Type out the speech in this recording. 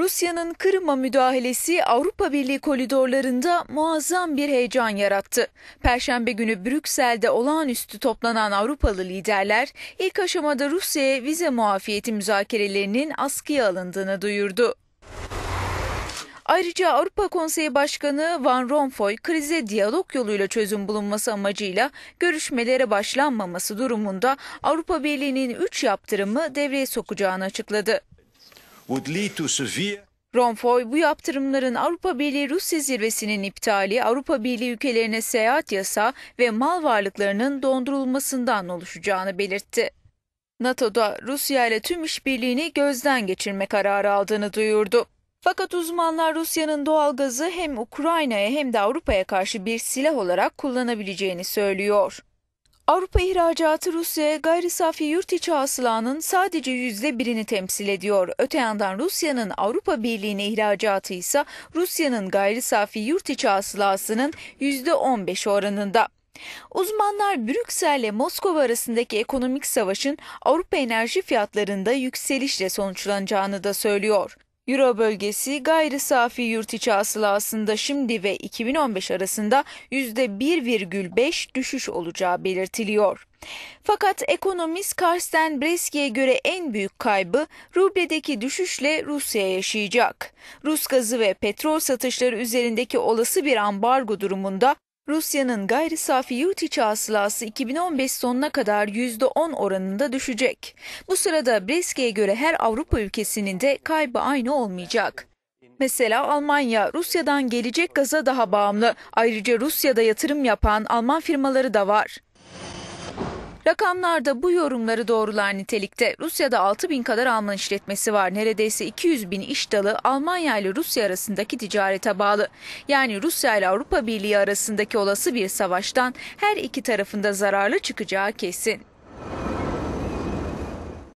Rusya'nın Kırım'a müdahalesi Avrupa Birliği koridorlarında muazzam bir heyecan yarattı. Perşembe günü Brüksel'de olağanüstü toplanan Avrupalı liderler ilk aşamada Rusya'ya vize muafiyeti müzakerelerinin askıya alındığını duyurdu. Ayrıca Avrupa Konseyi Başkanı Van Rompuy krize diyalog yoluyla çözüm bulunması amacıyla görüşmelere başlanmaması durumunda Avrupa Birliği'nin 3 yaptırımı devreye sokacağını açıkladı would lead to severe Romfoy bu yaptırımların Avrupa Birliği Rusya zirvesinin iptali, Avrupa Birliği ülkelerine seyahat yasa ve mal varlıklarının dondurulmasından oluşacağını belirtti. NATO'da Rusya ile tüm işbirliğini gözden geçirme kararı aldığını duyurdu. Fakat uzmanlar Rusya'nın doğal gazı hem Ukrayna'ya hem de Avrupa'ya karşı bir silah olarak kullanabileceğini söylüyor. Avrupa ihracatı Rusya'ya gayri safi yurt içi hasılanın sadece yüzde birini temsil ediyor. Öte yandan Rusya'nın Avrupa Birliği'ne ihracatı ise Rusya'nın gayri safi yurt içi hasılasının yüzde on beş oranında. Uzmanlar Brüksel ile Moskova arasındaki ekonomik savaşın Avrupa enerji fiyatlarında yükselişle sonuçlanacağını da söylüyor. Euro bölgesi gayri safi yurt içi hasılasında şimdi ve 2015 arasında %1,5 düşüş olacağı belirtiliyor. Fakat ekonomist Karsten Breski'ye göre en büyük kaybı rubledeki düşüşle Rusya yaşayacak. Rus gazı ve petrol satışları üzerindeki olası bir ambargo durumunda Rusya'nın gayri safi yurt içi hasılası 2015 sonuna kadar %10 oranında düşecek. Bu sırada Breski'ye göre her Avrupa ülkesinin de kaybı aynı olmayacak. Mesela Almanya Rusya'dan gelecek gaza daha bağımlı. Ayrıca Rusya'da yatırım yapan Alman firmaları da var. Rakamlar da bu yorumları doğrular nitelikte. Rusya'da 6 bin kadar Alman işletmesi var. Neredeyse 200 bin iş dalı Almanya ile Rusya arasındaki ticarete bağlı. Yani Rusya ile Avrupa Birliği arasındaki olası bir savaştan her iki tarafında zararlı çıkacağı kesin.